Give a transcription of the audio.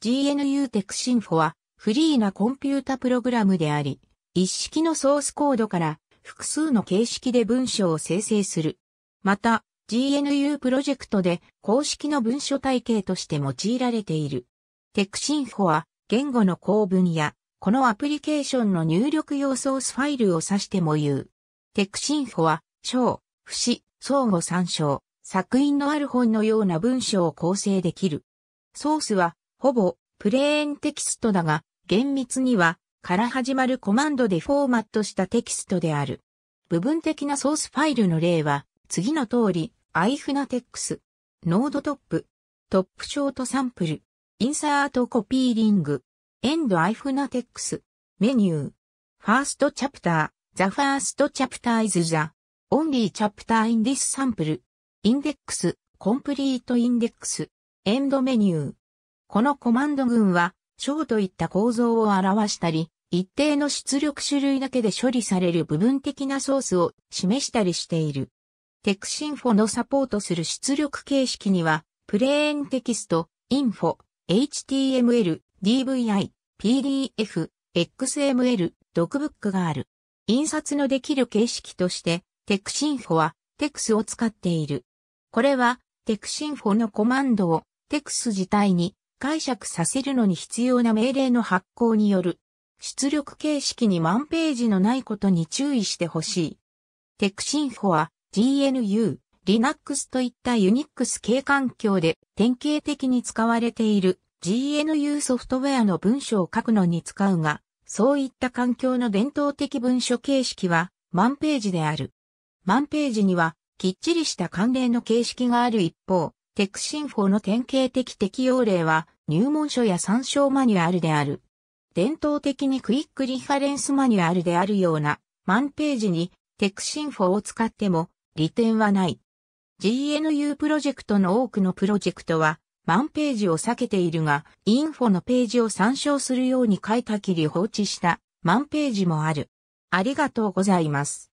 GNU テクシンフォはフリーなコンピュータプログラムであり、一式のソースコードから複数の形式で文章を生成する。また、GNU プロジェクトで公式の文書体系として用いられている。テクシンフォは言語の構文やこのアプリケーションの入力用ソースファイルを指しても言う。テクシンフォは章、節、相互参照、作品のある本のような文章を構成できる。ソースはほぼプレーンテキストだが、厳密には、から始まるコマンドでフォーマットしたテキストである。部分的なソースファイルの例は、次の通り、ifnatex、ノードトップ、トップショートサンプル、インサートコピーリング、エンド ifnatex、メニュー、ファーストチャプター、the first chapter is the only chapter in this sample, インデック complete index, エンドメニュー、このコマンド群は、章といった構造を表したり、一定の出力種類だけで処理される部分的なソースを示したりしている。テクシンフォのサポートする出力形式には、プレーンテキスト、インフォ、HTML、DVI、PDF、XML、ドクブックがある。印刷のできる形式として、テクシンフォはテクスを使っている。これは、テクシンフォのコマンドをテクス自体に解釈させるのに必要な命令の発行による出力形式に万ページのないことに注意してほしい。テクシンフォは GNU、Linux といったユニックス系環境で典型的に使われている GNU ソフトウェアの文章を書くのに使うが、そういった環境の伝統的文書形式は万ページである。万ページにはきっちりした慣例の形式がある一方、テックシンフォの典型的適用例は入門書や参照マニュアルである。伝統的にクイックリファレンスマニュアルであるような万ページにテックシンフォを使っても利点はない。GNU プロジェクトの多くのプロジェクトは万ページを避けているが、インフォのページを参照するように書いたきり放置した万ページもある。ありがとうございます。